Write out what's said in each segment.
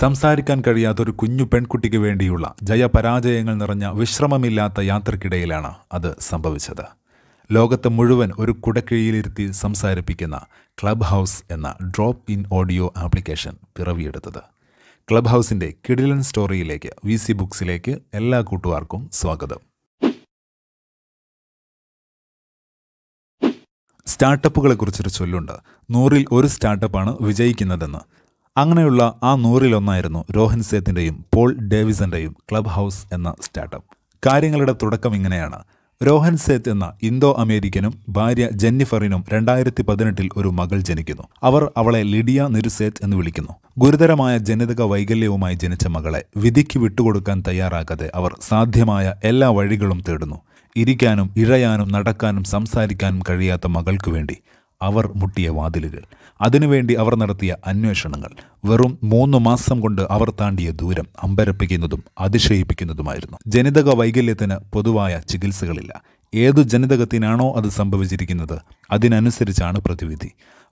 സംസാരിക്കാൻ കഴിയാത്തൊരു കുഞ്ഞു പെൺകുട്ടിക്ക് വേണ്ടിയുള്ള ജയപരാജയങ്ങൾ നിറഞ്ഞ വിശ്രമമില്ലാത്ത യാത്രക്കിടയിലാണ് അത് സംഭവിച്ചത് ലോകത്ത് മുഴുവൻ ഒരു കുടക്കീഴിലിരുത്തി സംസാരിപ്പിക്കുന്ന ക്ലബ് ഹൗസ് എന്ന ഡ്രോപ്പ് ഇൻ ഓഡിയോ ആപ്ലിക്കേഷൻ പിറവിയെടുത്തത് ക്ലബ് ഹൗസിൻ്റെ കിടിലൻ സ്റ്റോറിയിലേക്ക് വി സി ബുക്സിലേക്ക് എല്ലാ കൂട്ടുകാർക്കും സ്വാഗതം സ്റ്റാർട്ടപ്പുകളെക്കുറിച്ചൊരു ചൊല്ലുണ്ട് നൂറിൽ ഒരു സ്റ്റാർട്ടപ്പാണ് വിജയിക്കുന്നതെന്ന് അങ്ങനെയുള്ള ആ നൂറിലൊന്നായിരുന്നു രോഹൻ സേത്തിൻ്റെയും പോൾ ഡേവിസൻ്റെയും ക്ലബ് ഹൗസ് എന്ന സ്റ്റാർട്ടപ്പ് കാര്യങ്ങളുടെ തുടക്കം ഇങ്ങനെയാണ് രോഹൻ സേത്ത് എന്ന ഇന്തോ അമേരിക്കനും ഭാര്യ ജെന്നിഫറിനും രണ്ടായിരത്തി പതിനെട്ടിൽ ഒരു മകൾ ജനിക്കുന്നു അവർ അവളെ ലിഡിയ നിരുസേത്ത് എന്ന് വിളിക്കുന്നു ഗുരുതരമായ ജനിതക വൈകല്യവുമായി ജനിച്ച മകളെ വിധിക്ക് വിട്ടുകൊടുക്കാൻ തയ്യാറാക്കാതെ അവർ സാധ്യമായ എല്ലാ വഴികളും തേടുന്നു ഇരിക്കാനും ഇഴയാനും നടക്കാനും സംസാരിക്കാനും കഴിയാത്ത മകൾക്കു വേണ്ടി അവർ മുട്ടിയ വാതിലുകൾ അതിനുവേണ്ടി അവർ നടത്തിയ അന്വേഷണങ്ങൾ വെറും മൂന്ന് മാസം കൊണ്ട് അവർ താണ്ടിയ ദൂരം അമ്പരപ്പിക്കുന്നതും അതിശയിപ്പിക്കുന്നതുമായിരുന്നു ജനിതക വൈകല്യത്തിന് പൊതുവായ ചികിത്സകളില്ല ഏതു ജനിതകത്തിനാണോ അത് സംഭവിച്ചിരിക്കുന്നത് അതിനനുസരിച്ചാണ് പ്രതിവിധി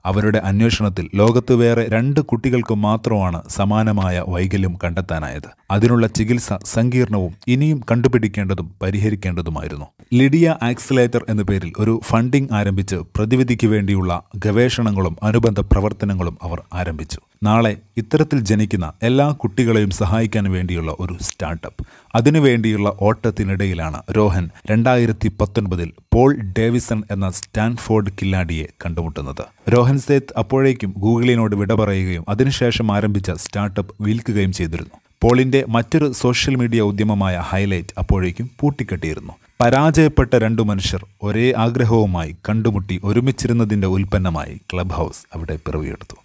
അവരുടെ അന്വേഷണത്തിൽ ലോകത്ത് വേറെ രണ്ട് കുട്ടികൾക്ക് മാത്രമാണ് സമാനമായ വൈകല്യം കണ്ടെത്താനായത് അതിനുള്ള ചികിത്സ സങ്കീർണവും ഇനിയും കണ്ടുപിടിക്കേണ്ടതും പരിഹരിക്കേണ്ടതുമായിരുന്നു ലിഡിയ ആക്സിലേറ്റർ എന്ന പേരിൽ ഒരു ഫണ്ടിംഗ് ആരംഭിച്ച് പ്രതിവിധിക്ക് വേണ്ടിയുള്ള ഗവേഷണങ്ങളും അനുബന്ധ പ്രവർത്തനങ്ങളും അവർ ആരംഭിച്ചു നാളെ ഇത്തരത്തിൽ ജനിക്കുന്ന എല്ലാ കുട്ടികളെയും സഹായിക്കാൻ വേണ്ടിയുള്ള ഒരു സ്റ്റാർട്ടപ്പ് അതിനുവേണ്ടിയുള്ള ഓട്ടത്തിനിടയിലാണ് രോഹൻ രണ്ടായിരത്തി പത്തൊൻപതിൽ പോൾ ഡേവിസൺ എന്ന സ്റ്റാൻഫോർഡ് കില്ലാടിയെ കണ്ടുമുട്ടുന്നത് രോഹൻ സേത്ത് അപ്പോഴേക്കും ഗൂഗിളിനോട് വിട പറയുകയും അതിനുശേഷം ആരംഭിച്ച സ്റ്റാർട്ടപ്പ് വിൽക്കുകയും ചെയ്തിരുന്നു പോളിന്റെ മറ്റൊരു സോഷ്യൽ മീഡിയ ഉദ്യമമായ ഹൈലൈറ്റ് അപ്പോഴേക്കും പൂട്ടിക്കെട്ടിയിരുന്നു പരാജയപ്പെട്ട രണ്ടു മനുഷ്യർ ഒരേ ആഗ്രഹവുമായി കണ്ടുമുട്ടി ഒരുമിച്ചിരുന്നതിന്റെ ഉൽപ്പന്നമായി ക്ലബ് ഹൗസ് അവിടെ പിറവിയെടുത്തു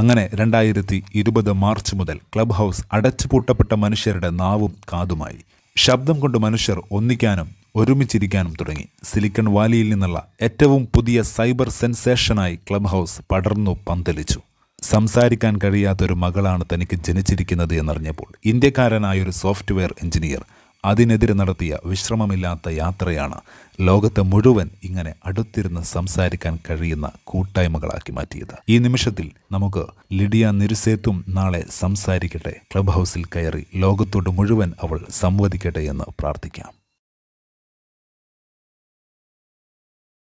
അങ്ങനെ രണ്ടായിരത്തി ഇരുപത് മാർച്ച് മുതൽ ക്ലബ് ഹൗസ് അടച്ചുപൂട്ടപ്പെട്ട മനുഷ്യരുടെ നാവും കാതുമായി ശബ്ദം കൊണ്ട് മനുഷ്യർ ഒന്നിക്കാനും ഒരുമിച്ചിരിക്കാനും തുടങ്ങി സിലിക്കൺ വാലിയിൽ നിന്നുള്ള ഏറ്റവും പുതിയ സൈബർ സെൻസേഷനായി ക്ലബ് ഹൗസ് പടർന്നു പന്തലിച്ചു സംസാരിക്കാൻ കഴിയാത്തൊരു മകളാണ് തനിക്ക് ജനിച്ചിരിക്കുന്നത് എന്നറിഞ്ഞപ്പോൾ ഇന്ത്യക്കാരനായ ഒരു സോഫ്റ്റ്വെയർ എഞ്ചിനീയർ അതിനെതിരെ നടത്തിയ വിശ്രമമില്ലാത്ത യാത്രയാണ് ലോകത്തെ മുഴുവൻ ഇങ്ങനെ അടുത്തിരുന്ന് സംസാരിക്കാൻ കഴിയുന്ന കൂട്ടായ്മകളാക്കി മാറ്റിയത് ഈ നിമിഷത്തിൽ നമുക്ക് ലിഡിയ നിരുസേത്തും നാളെ സംസാരിക്കട്ടെ ക്ലബ് ഹൗസിൽ കയറി ലോകത്തോട് മുഴുവൻ അവൾ സംവദിക്കട്ടെ എന്ന് പ്രാർത്ഥിക്കാം